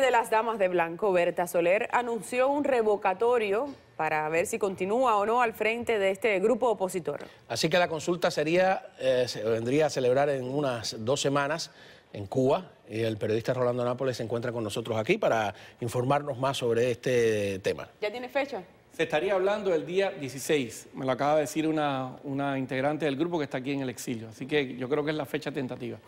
de las damas de blanco, Berta Soler, anunció un revocatorio para ver si continúa o no al frente de este grupo opositor. Así que la consulta sería, eh, se vendría a celebrar en unas dos semanas en Cuba. el periodista Rolando Nápoles se encuentra con nosotros aquí para informarnos más sobre este tema. ¿Ya tiene fecha? Se estaría hablando el día 16, me lo acaba de decir una, una integrante del grupo que está aquí en el exilio, así que yo creo que es la fecha tentativa.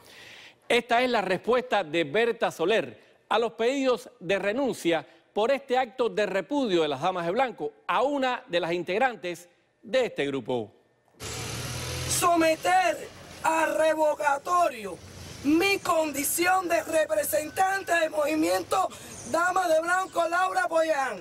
Esta es la respuesta de Berta Soler a los pedidos de renuncia por este acto de repudio de las Damas de Blanco a una de las integrantes de este grupo. Someter a revocatorio mi condición de representante del movimiento Damas de Blanco Laura Boyán.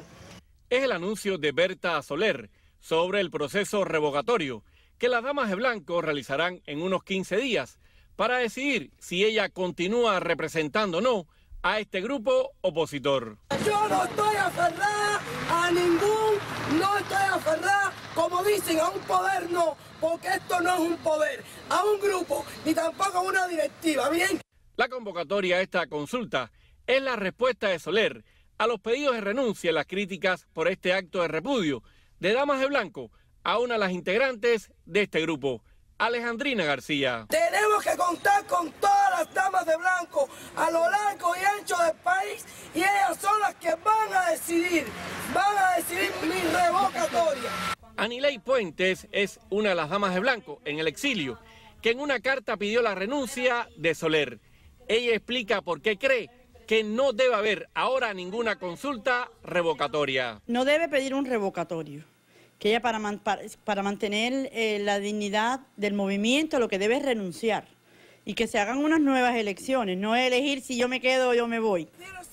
Es el anuncio de Berta Soler sobre el proceso revocatorio que las Damas de Blanco realizarán en unos 15 días para decidir si ella continúa representando o no a este grupo opositor. Yo no estoy aferrada a ningún, no estoy aferrada, como dicen, a un poder no, porque esto no es un poder, a un grupo, ni tampoco a una directiva, ¿bien? La convocatoria a esta consulta es la respuesta de Soler a los pedidos de renuncia y las críticas por este acto de repudio de Damas de Blanco a una de las integrantes de este grupo. Alejandrina García. Tenemos que contar con todas las damas de blanco a lo largo decidir, van a decidir mi revocatoria. Puentes es una de las damas de blanco en el exilio, que en una carta pidió la renuncia de Soler. Ella explica por qué cree que no debe haber ahora ninguna consulta revocatoria. No debe pedir un revocatorio, que ella para, para, mantener eh, la dignidad del movimiento lo que debe es renunciar y que se hagan unas nuevas elecciones, no elegir si yo me quedo o yo me voy.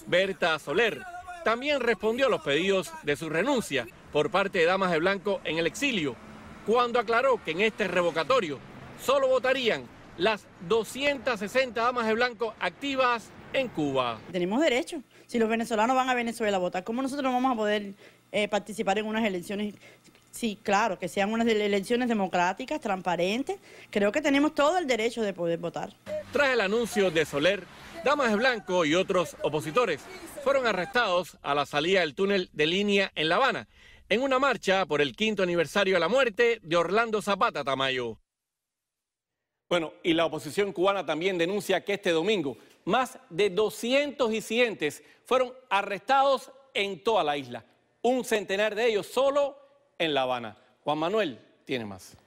Berta Soler también respondió a los pedidos de su renuncia por parte de Damas de Blanco en el exilio, cuando aclaró que en este revocatorio solo votarían las 260 Damas de Blanco activas en Cuba. Tenemos derecho. Si los venezolanos van a Venezuela a votar, ¿cómo nosotros no vamos a poder eh, participar en unas elecciones? Sí, claro, que sean unas elecciones democráticas, transparentes. Creo que tenemos todo el derecho de poder votar. Tras el anuncio de Soler, Damas de Blanco y otros opositores fueron arrestados a la salida del túnel de línea en La Habana, en una marcha por el quinto aniversario de la muerte de Orlando Zapata Tamayo. Bueno, y la oposición cubana también denuncia que este domingo más de 200 disidentes fueron arrestados en toda la isla, un centenar de ellos solo en La Habana. Juan Manuel tiene más.